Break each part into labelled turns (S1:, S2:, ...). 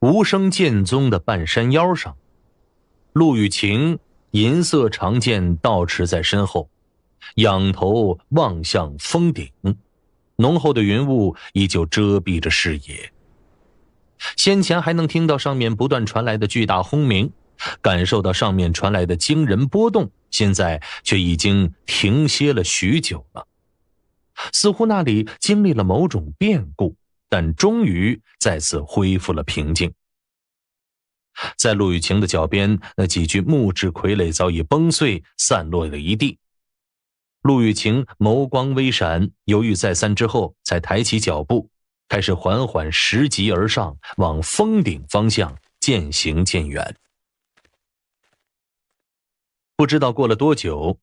S1: 无声剑宗的半山腰上，陆雨晴银色长剑倒持在身后，仰头望向峰顶。浓厚的云雾依旧遮蔽着视野。先前还能听到上面不断传来的巨大轰鸣，感受到上面传来的惊人波动，现在却已经停歇了许久了，似乎那里经历了某种变故。但终于再次恢复了平静。在陆雨晴的脚边，那几具木质傀儡早已崩碎，散落了一地。陆雨晴眸光微闪，犹豫再三之后，才抬起脚步，开始缓缓拾级而上，往峰顶方向渐行渐远。不知道过了多久，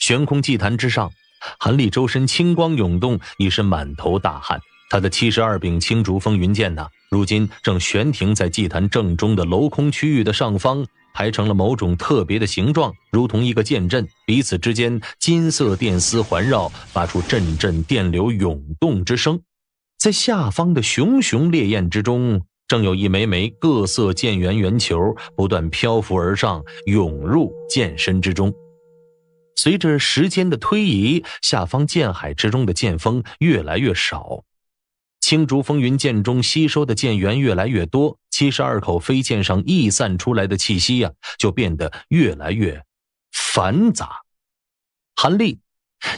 S1: 悬空祭坛之上，韩立周身青光涌动，已是满头大汗。他的七十二柄青竹风云剑呢？如今正悬停在祭坛正中的镂空区域的上方，排成了某种特别的形状，如同一个剑阵，彼此之间金色电丝环绕，发出阵阵电流涌动之声。在下方的熊熊烈焰之中，正有一枚枚各色剑圆圆球不断漂浮而上，涌入剑身之中。随着时间的推移，下方剑海之中的剑锋越来越少。青竹风云剑中吸收的剑源越来越多，七十二口飞剑上溢散出来的气息呀，就变得越来越繁杂。韩立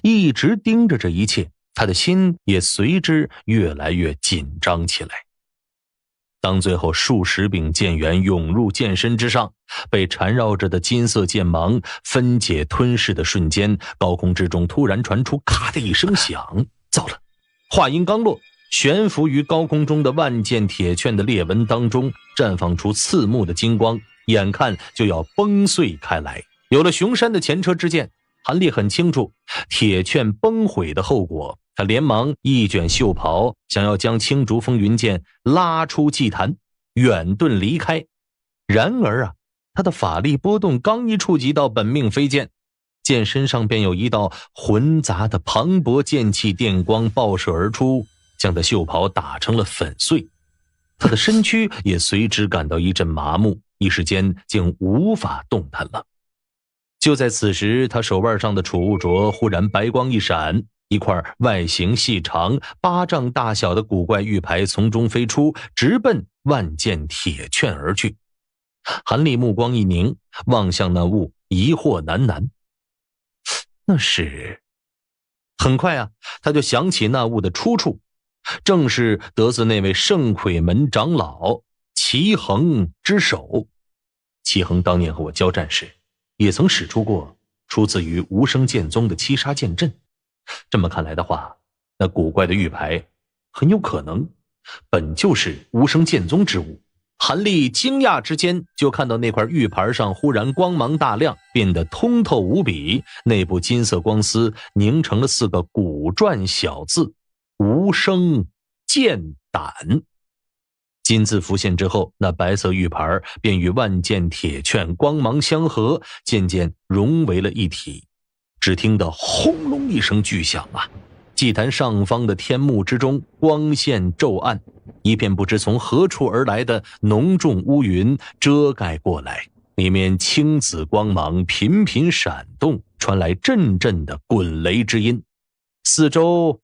S1: 一直盯着这一切，他的心也随之越来越紧张起来。当最后数十柄剑元涌入剑身之上，被缠绕着的金色剑芒分解吞噬的瞬间，高空之中突然传出“咔”的一声响。糟了！话音刚落。悬浮于高空中的万剑铁券的裂纹当中，绽放出刺目的金光，眼看就要崩碎开来。有了熊山的前车之鉴，韩立很清楚铁券崩毁的后果。他连忙一卷袖袍，想要将青竹风云剑拉出祭坛，远遁离开。然而啊，他的法力波动刚一触及到本命飞剑，剑身上便有一道混杂的磅礴剑气电光爆射而出。将他袖袍打成了粉碎，他的身躯也随之感到一阵麻木，一时间竟无法动弹了。就在此时，他手腕上的储物镯忽然白光一闪，一块外形细长、巴掌大小的古怪玉牌从中飞出，直奔万剑铁券而去。韩立目光一凝，望向那物，疑惑喃喃：“那是……”很快啊，他就想起那物的出处。正是得自那位圣魁门长老齐恒之手。齐恒当年和我交战时，也曾使出过出自于无声剑宗的七杀剑阵。这么看来的话，那古怪的玉牌，很有可能本就是无声剑宗之物。韩立惊讶之间，就看到那块玉牌上忽然光芒大亮，变得通透无比，内部金色光丝凝成了四个古篆小字。无声剑胆，金字浮现之后，那白色玉牌便与万剑铁券光芒相合，渐渐融为了一体。只听得轰隆一声巨响啊！祭坛上方的天幕之中，光线骤暗，一片不知从何处而来的浓重乌云遮盖过来，里面青紫光芒频频闪动，传来阵阵的滚雷之音，四周。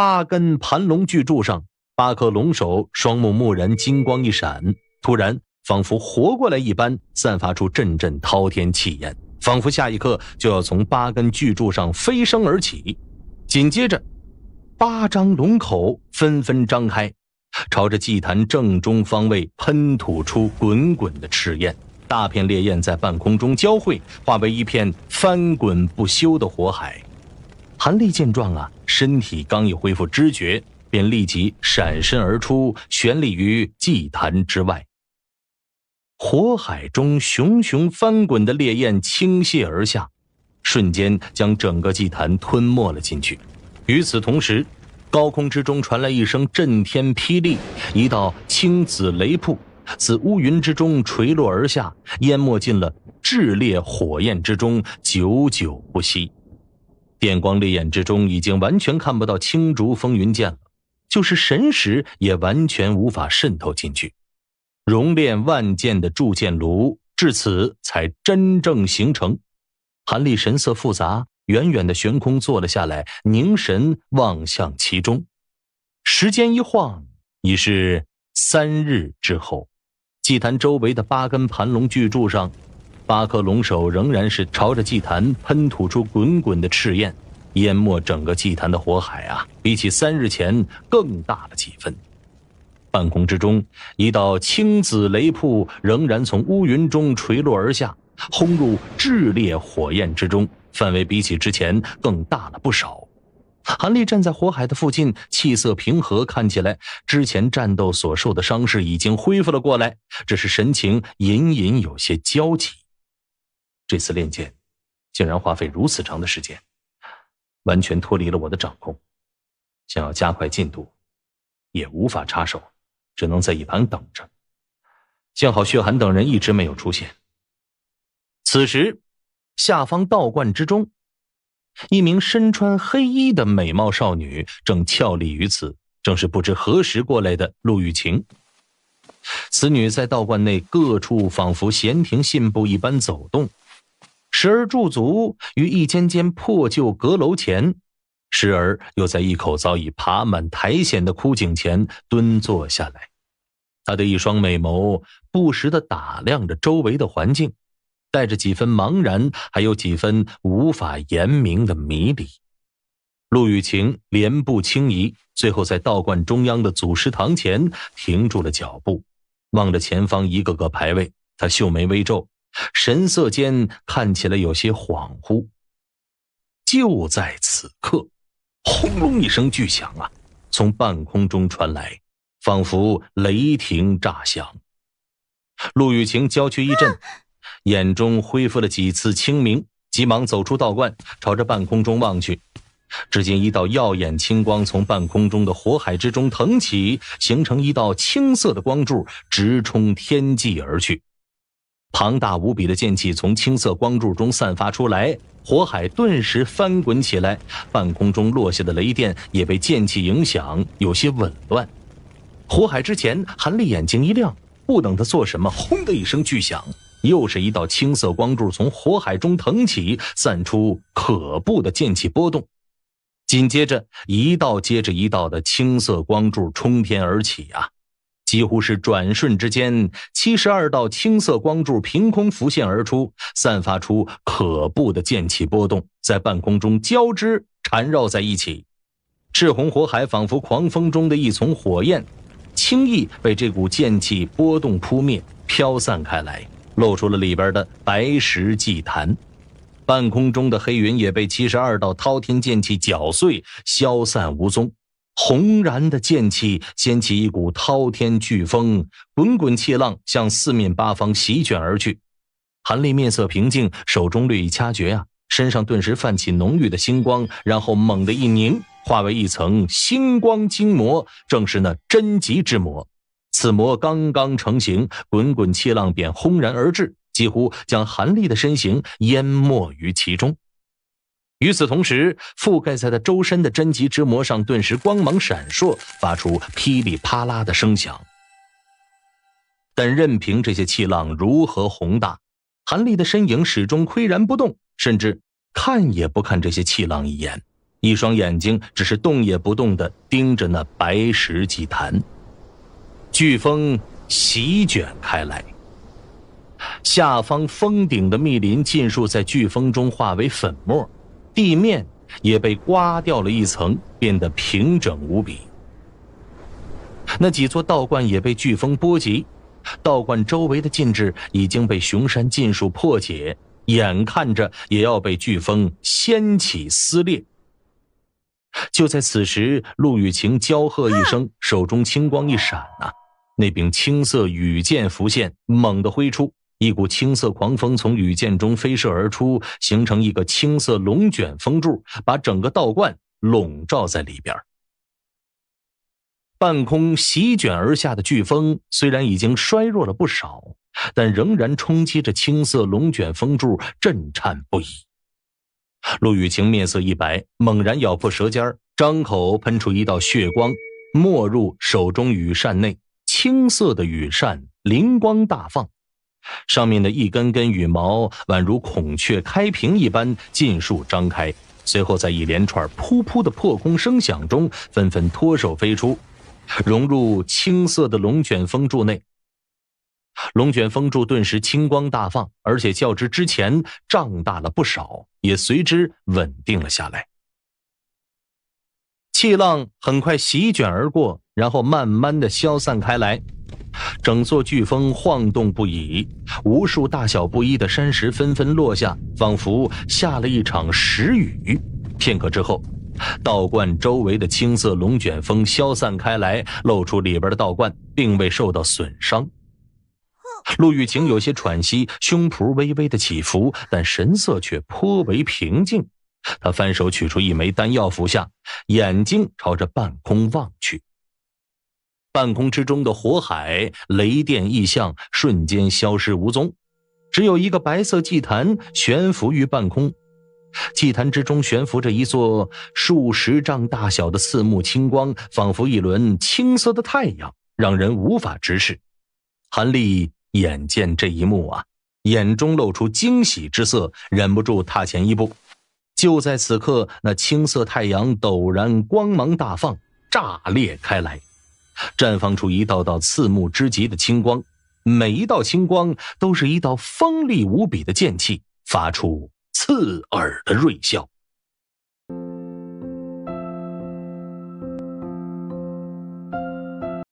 S1: 八根盘龙巨柱上，八颗龙首双目蓦然金光一闪，突然仿佛活过来一般，散发出阵阵滔天气焰，仿佛下一刻就要从八根巨柱上飞升而起。紧接着，八张龙口纷纷张开，朝着祭坛正中方位喷吐出滚滚的赤焰，大片烈焰在半空中交汇，化为一片翻滚不休的火海。韩立见状啊，身体刚一恢复知觉，便立即闪身而出，悬立于祭坛之外。火海中熊熊翻滚的烈焰倾泻而下，瞬间将整个祭坛吞没了进去。与此同时，高空之中传来一声震天霹雳，一道青紫雷瀑自乌云之中垂落而下，淹没进了炽烈火焰之中，久久不息。电光烈焰之中，已经完全看不到青竹风云剑了，就是神识也完全无法渗透进去。熔炼万剑的铸剑炉，至此才真正形成。韩立神色复杂，远远的悬空坐了下来，凝神望向其中。时间一晃，已是三日之后。祭坛周围的八根盘龙巨柱上。八颗龙首仍然是朝着祭坛喷吐出滚滚的赤焰，淹没整个祭坛的火海啊！比起三日前更大了几分。半空之中，一道青紫雷瀑仍然从乌云中垂落而下，轰入炽烈火焰之中，范围比起之前更大了不少。韩立站在火海的附近，气色平和，看起来之前战斗所受的伤势已经恢复了过来，只是神情隐隐有些焦急。这次练剑，竟然花费如此长的时间，完全脱离了我的掌控。想要加快进度，也无法插手，只能在一旁等着。幸好血寒等人一直没有出现。此时，下方道观之中，一名身穿黑衣的美貌少女正俏立于此，正是不知何时过来的陆雨晴。此女在道观内各处仿佛闲庭信步一般走动。时而驻足于一间间破旧阁楼前，时而又在一口早已爬满苔藓的枯井前蹲坐下来。他的一双美眸不时的打量着周围的环境，带着几分茫然，还有几分无法言明的迷离。陆雨晴莲步轻移，最后在道观中央的祖师堂前停住了脚步，望着前方一个个牌位，她秀眉微皱。神色间看起来有些恍惚。就在此刻，轰隆一声巨响啊，从半空中传来，仿佛雷霆炸响。陆雨晴娇躯一震，眼中恢复了几次清明，急忙走出道观，朝着半空中望去。只见一道耀眼青光从半空中的火海之中腾起，形成一道青色的光柱，直冲天际而去。庞大无比的剑气从青色光柱中散发出来，火海顿时翻滚起来。半空中落下的雷电也被剑气影响，有些紊乱。火海之前，韩立眼睛一亮，不等他做什么，轰的一声巨响，又是一道青色光柱从火海中腾起，散出可怖的剑气波动。紧接着，一道接着一道的青色光柱冲天而起啊！几乎是转瞬之间，七十二道青色光柱凭空浮现而出，散发出可怖的剑气波动，在半空中交织缠绕在一起。赤红火海仿佛狂风中的一丛火焰，轻易被这股剑气波动扑灭，飘散开来，露出了里边的白石祭坛。半空中的黑云也被七十二道滔天剑气搅碎，消散无踪。轰然的剑气掀起一股滔天飓风，滚滚气浪向四面八方席卷而去。韩立面色平静，手中略一掐诀啊，身上顿时泛起浓郁的星光，然后猛地一凝，化为一层星光金魔，正是那真极之魔。此魔刚刚成型，滚滚气浪便轰然而至，几乎将韩立的身形淹没于其中。与此同时，覆盖在他周身的真极之魔上顿时光芒闪烁，发出噼里啪啦的声响。但任凭这些气浪如何宏大，韩立的身影始终岿然不动，甚至看也不看这些气浪一眼。一双眼睛只是动也不动的盯着那白石祭坛。飓风席卷开来，下方峰顶的密林尽数在飓风中化为粉末。地面也被刮掉了一层，变得平整无比。那几座道观也被飓风波及，道观周围的禁制已经被熊山禁术破解，眼看着也要被飓风掀起撕裂。就在此时，陆雨晴娇喝一声，手中青光一闪，呐，那柄青色羽剑浮现，猛地挥出。一股青色狂风从羽剑中飞射而出，形成一个青色龙卷风柱，把整个道观笼罩在里边。半空席卷而下的飓风虽然已经衰弱了不少，但仍然冲击着青色龙卷风柱，震颤不已。陆雨晴面色一白，猛然咬破舌尖，张口喷出一道血光，没入手中羽扇内。青色的羽扇灵光大放。上面的一根根羽毛宛如孔雀开屏一般尽数张开，随后在一连串“噗噗”的破空声响中，纷纷脱手飞出，融入青色的龙卷风柱内。龙卷风柱顿时青光大放，而且较之之前胀大了不少，也随之稳定了下来。气浪很快席卷而过，然后慢慢的消散开来。整座巨峰晃动不已，无数大小不一的山石纷纷落下，仿佛下了一场石雨。片刻之后，道观周围的青色龙卷风消散开来，露出里边的道观，并未受到损伤。陆雨晴有些喘息，胸脯微微的起伏，但神色却颇为平静。她翻手取出一枚丹药服下，眼睛朝着半空望去。半空之中的火海、雷电异象瞬间消失无踪，只有一个白色祭坛悬浮于半空，祭坛之中悬浮着一座数十丈大小的四目青光，仿佛一轮青色的太阳，让人无法直视。韩立眼见这一幕啊，眼中露出惊喜之色，忍不住踏前一步。就在此刻，那青色太阳陡然光芒大放，炸裂开来。绽放出一道道刺目之极的青光，每一道青光都是一道锋利无比的剑气，发出刺耳的锐啸。